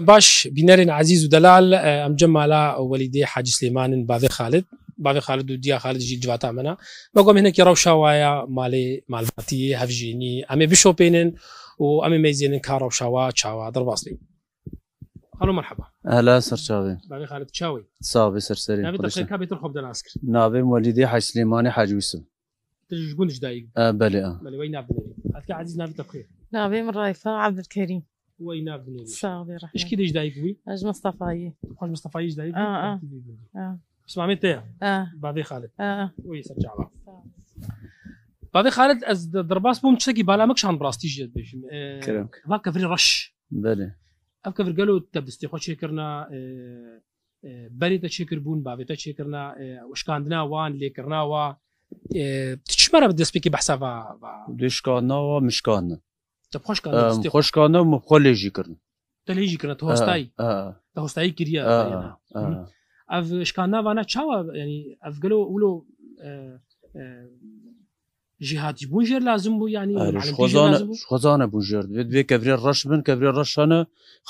باش بنرن عزيز ودلال آه، ام جمالا وليدي حاج سليمان بافي خالد بافي خالد وديا خالد جي جواتا منا ما قوم هنا كي وايا مالي مالفاتي هفجيني امي بشو بينن وامي ميزين كارو شوا تشاوا ضرب اصلي الو مرحبا اهلا سر تشاوي بافي خالد تشاوي صافي سر سري نبي تخي كابي ترخب دنا اسكر نابي وليدي حاج سليمان حاج وسم تجي قندش دايق آه، بلي اه بلي وين نابي عزيز نابي تخي نابي من رايفه عبد الكريم وينار بن وليد صافي رحمه اش كي كيدايش دايك وي اج مصطفى اي اج مصطفى اي دايك اه اه اسمع مين تاعها اه, إيه؟ آه. بعدي خالد اه, آه. وي سرجع لها بعدي خالد از درباس بوم تشكي بالا ماكش عن براستيج جد باش اه، كلامك هكا فري رش بلى هكا فري قالوا تبستي خوش شكرنا بريت تشكر بون بابي تشكرنا واش كان وان اللي كرنا وا تشمر بدي سبيكي بحسابا ديش كان مش كان Tabi hoş kanı. Um, hoş kanı mı koleji kirin. Te leji kirin. Te hostayı. Te hostayı kiriya. Ev şkanda vana çava yani ev gelo ulo جهاتي بون جير لازم بو يعني خزانه خزانه بون جير بيت كبري رش بن كبري رشانه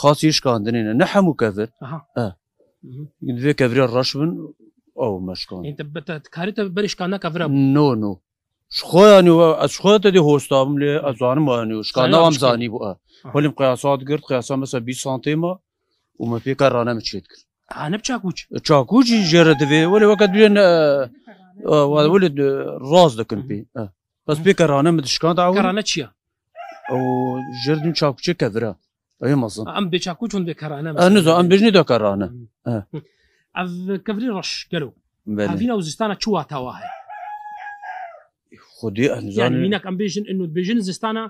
خاص يشكاندنين نحمو كفر اه بيت كبري رش بن او مشكان انت بتكاري تبرش كانا كفر نو نو شخۆیان ئەسخۆتە دی هۆستام لێ ئەزانم وانێ و آمم شکانداوام زانی بووە آه. آه. وەلیم قیاسات گرت قیاسا مەسە بی سانتێمە ومە پێکە ڕانەمەچێت کرد ئاە چاکوچ چاکوچی ژێرە دەبێ وەێ وەکە دوێن وەێ ڕاز دەکەن پێ بەس پێکە ڕانە مشکاندا ڕانە چییە؟ ئەو ژردن چاکوچێ کەدرا ئەێ مەزم ئەم بێ چاکوچون دەکەرانە نزۆ ئەم بژنی دەکەڕانە ئەف کەری ڕەشگەلو بینە آه، و زستانە چواتەوە هەیە خودی انزال یعنی مینک ام بیژن انو بیژن زستانه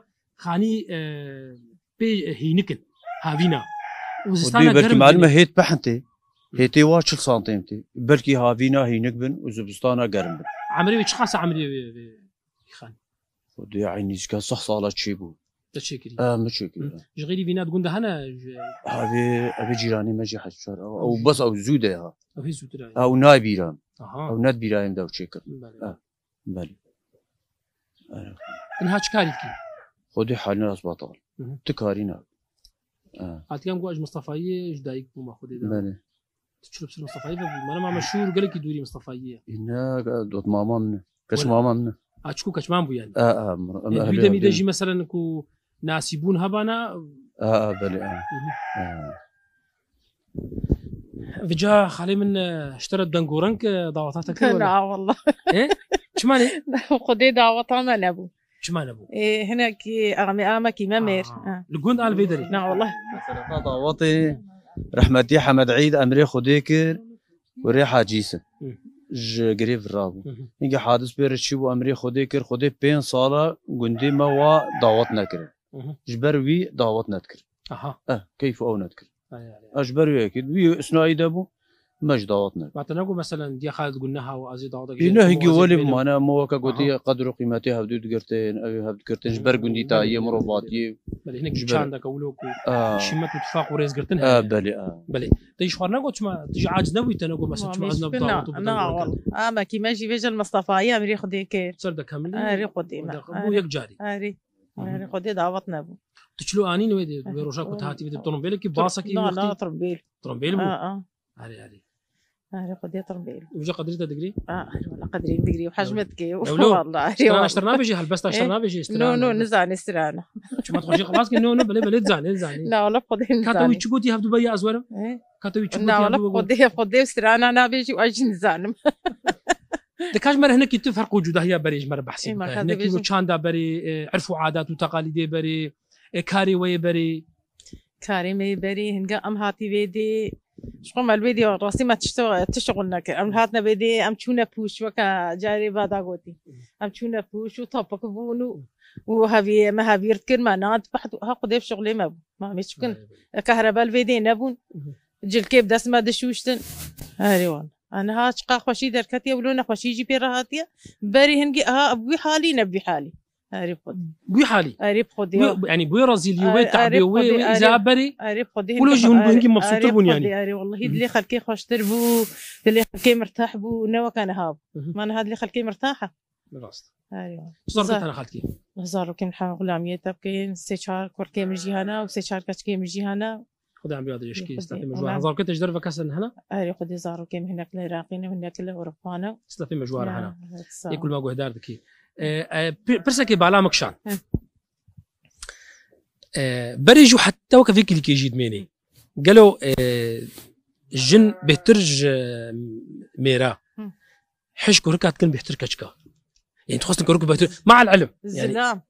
خانی بي اه، اه، هينكن هافينا وزستانا بركي معلمة هيت بحنتي هيتي واشل سنتيمتي بركي هافينا هينك بن وزبستانا غير بن عمري وش خاصة عمري خان ودي عيني كان صح صالة تشيبو تشكري اه متشكري جغيري فينا تقول ده انا هذه ابي جيراني ما جي حد آه، او بس او زوده ها او زوده او نايبيرا بيران او ناد بيران داو تشكر بله بله ان چ كاريكي کی حالنا راس بطل بطال تو کاری نه آه. عتیام گوش مصطفی جدایک وما خدي خودی ده بله تو چرب سر مصطفی بو ما مشهور قال لك دوري مصطفیه نه دوت ماما من كاش ماما من اتشكو كاش مام بو يعني اه اه يعني يدمي يجي مثلا كو ناسيبون هبانا اه اه بلي اه, آه. فجاه خالي من اشترى الدنقورنك ضغطتك لا والله ايه شماني دا وطن نبو شمان ابو إيه هناك اغمي اما كي مامير آه. آه. لقون آه. الفيدري نعم والله سلطات وطي رحمتي حمد عيد امري خديكر وريحة ج جريف رابو نيجي حادث بيرشي وامري خديكر خودي بين صالة قندي ما وا دعوت نكر جبر وي دعوت نذكر اها اه كيف او نذكر اجبر وي اكيد وي اسنايد ابو مش بعد نقول مثلا دي خالد قلناها وازيد هي داوتك ما انا مو كا قلت لي قدر قيمتها بدو او هاد قرتين جبر قندي تاع هي مروفات هي بلي هناك جبر عندك اولوك آه. شمت متفاق وريز قرتين اه بلي اه بلي تي شوارنا قلت ما تجي عاجز نوي تناجو مثلا تما عندنا بالضبط نا اه ما كيما جي فيجا المصطفى يا مري خدي كير صدق كامل اه ري خدي ما وياك جاري اه ري آه، خدي داوتنا بو تشلو انين ويدي ويروشاكو تهاتي بدي بطرمبيلك باصك لا لا ترمبيل ترمبيل اه اه علي علي هذه قضية ربي وجا قدرتها دقري؟ اه والله قدرين دقري وحجمت كي والله اشترنا اشترنا بيجي هلبس إيه. اشترنا بيجي نو نو نزعني استرانا شو ما تخرجي خلاص نو نو بلي بلي تزعني تزعني لا والله قضية نزاني كاتو يتشو قوتي هاف دبي ازورم إيه. كاتو يتشو قوتي لا والله قضية قضية استرانا انا بيجي واجي نزانم دكاش مره هناك تفرق وجودها هي بريج مره بحسي إيه، هناك انه تشاندا بري عرفوا عادات وتقاليد بري كاري وي بري كاري مي بري هنقا ام هاتي بيدي شغل البيدي راسي ما تشتغل تشتغلنا ام هاتنا بيدي ام تشونا بوش وكا جاري بادا غوتي ام تشونا بوش وطبق بونو وهبي ما هبيرت كن ما ناد بحد ها هاقديف شغلي ما ما مش كن كهرباء البيدي نبون جل كيف داس ما دشوشتن هاري والله انا هاش قا خوشي دركتي ولونا خوشي جي بيرا هاتيا بري هنجي ها ابوي حالي نبي حالي اريب خودي حالي أريب خودي يعني بوي رازيلي وي تعبي وي زابري أريب خدي كل وجههم بهنجي مبسوط بون يعني أريب والله اللي خلكي خوش تربو اللي خلكي مرتاح بو نوا كان هاب ما أنا هاد اللي خلكي مرتاحة بالرصد أيوة صار أنا خالتي زارو كم حا غلامية تبكي سيشار كوركي من جهانا وسيشار كاتكي من جهانا خدي عم بيض يشكي استعطي مجوار زارو كنت جدر فكاسن هنا أري أيوة خدي زارو كم هناك العراقيين وهناك الأوروبانا استعطي مجوار هنا كل ما قهدار ذكي آه، آه، برسكي بالا مكشان آه، بريجو حتى وكا اللي كيجي دميني قالوا الجن بهترج ميرا حش كركات كان بهتر كشكا يعني تخصن كرك بهتر مع العلم يعني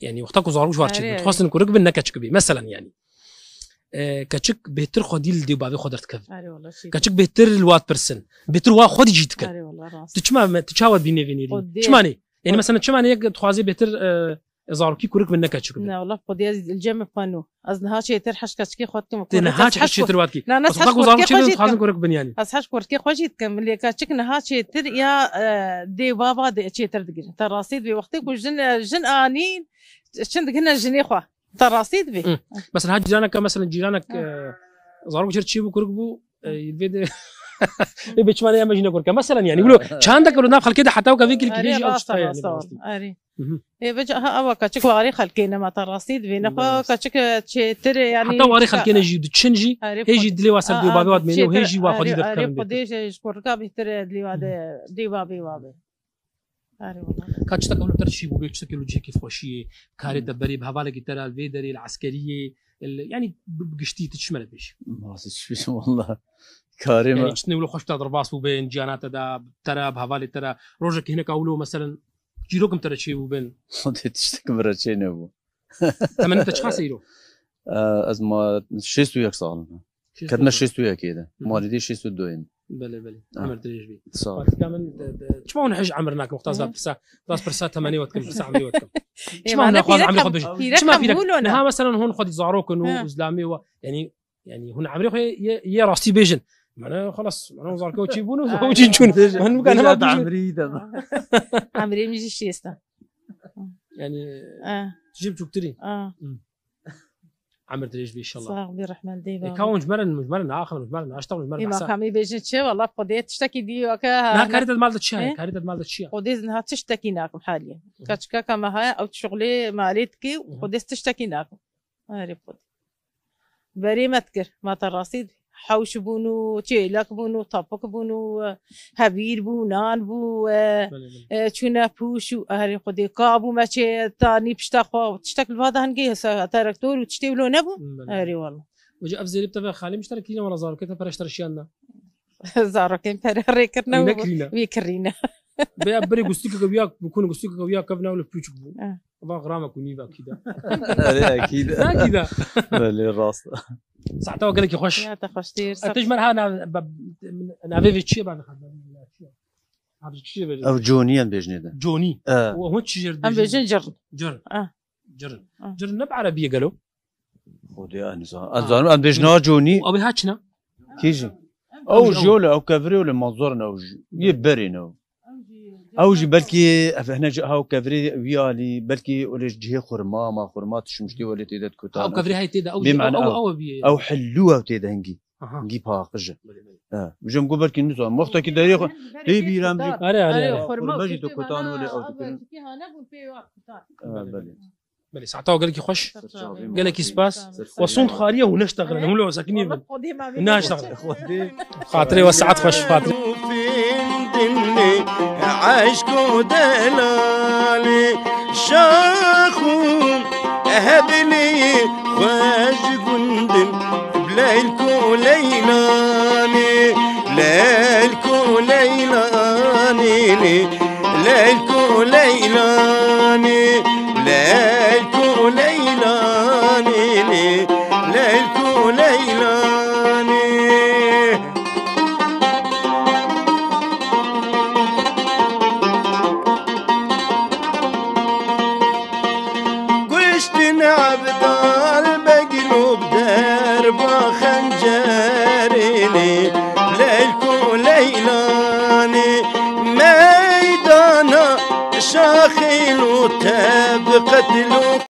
يعني وقتك زعروش وارتشي تخص نكرك بالنكتشك مثلا يعني كتشك بهتر خدي لدي بعض خدر تكف كتشك بهتر الوات بيرسن بهتر وا خدي جيت كان تشما تشاور بيني بيني تشماني يعني مثلا تشماني يك تخوازي بهتر زارو كي كورك منك تشك لا والله خدي الجيم بانو اظن هاش يتر حش كتشكي خدتي انا هاش حش يتر واتكي لا ناس حش زارو كي تخازن كورك بنياني بس حش كورك خوجي تكمل كتشك هاش يتر يا دي بابا دي تشيتر دقي تراسيد بوقتك وجن جن انين شندك هنا جنيخه انت رصيد به مثلا هاد جيرانك مثلا جيرانك زاروك جرتشي وكركبو البيت بيتش معناها مجنة كركا مثلا يعني يقولوا شاندك ولا نافخل كده حتى وكا فيك الكريجي او شتا يعني اري بجا هوا كاتشك واري خلكينا ما ترصيد بينا خو كاتشك تشتر يعني حتى واري خلكينا جي تشنجي هيجي دلي واسل دي بابي واد مني وهيجي واخدي دكتور اري قديش شكركا بيتر دلي واد دي بابي وابي كاتشتك أنا ترشيب وبيتشتكي لوجيكي فوشية كاري دبري بهفالة جيتار الفيدري العسكرية يعني بقشتي تشمل بيش ما شو والله كاري يعني شنو لو خوش تضرب باس وبين جاناتا دا ترى بهفالة ترى روجك هناك أولو مثلا جيروكم ترى شي وبين تشتكي مرة شي نبو تمن انت شخص يرو از ما شيستو يك سال كدنا شيستو يك ايده مالدي شيستو دوين بله بله آه. عمر دريج بي بس كمان شمون حج عمرناك مختاز برسا بس برسا 8 وتكم برسا عمري وتكم شمون ناخذ عمري خد شما في لك ها مثلا هون خد زعروك آه. وزلامي يعني يعني هون عمري يا راسي بيجن معناها خلاص معناها وزار كوتشي بونو آه. وجي نشون هن مكان هنا عمري عمري ميجي شيستا يعني جبتو كتري اه عمر دريج بي ان شاء الله صح ربي الرحمن ديما كون مجملا مجملا اخر مجمرن اشطر مجمرن احسن اما خامي بيجي تشي والله قضيت تشتكي دي وكا نا كاريت المال تشي كاريت اه؟ المال تشي قضيت انها تشتكي ناكم حاليا اه. كاتشكا كما هاي او تشغلي مالتكي اه. وقضيت تشتكي ناكم هاري قضيت بري ما تكر ما الرصيد حوش بونو تيلك بونو طبق بونو هبير بو نان بو پوش و اهري خود كابو ما تشي تاني بشتا تشتك الفاضة هنجي هسا و وتشتي ولو نبو والا و جا وجا افزيلي خالی مشتر مشتركين ولا زارو كيف برشتر شيانا زارو پر ری کرنا كان بري كرنا ويكرينا ويكرينا بيا بري قستيك وياك بكون قستيك وياك كفنا ولا بيوتشك بو اما آه. غرامه کنی با کیده نه کیده نه کیده بله راسته صح تو قال لك يخش تجمل هانا انا في تشي بعد او جونيان بيجنيدا جوني اه وهو تشجر ام بيجن جر جر اه جر آه. جر نب عربيه قالوا خدي انا آه، انزا ان آه، بيجنا جوني ابي هاتنا كيجي او جولا او كافري ولا منظورنا او يبرينو او جي بلكي هنا جا هاو كافري ويالي بلكي ولا جهه خرما ما خرما تشمشتي ولا تيدا كوتا او كافري هاي تيدا او بمعنى او او, أو, أو حلوه تيدا هنجي هنجي باقج اه جم قبل كي نزو مختا كي داري خو دي بيرام جي اري اري خرما جي تو كوتا ولا او آه، بلي بلي ساعتها قال لك يخش قال لك سباس وصون خاريه ونشتغل انا ولا ساكنين نشتغل خاطري وسعت خوش خاطري عشق دلالي شاخوم هبلي خاش قندم بليلكو ليلاني ليلكو ليلاني ليلكو ليلاني trete no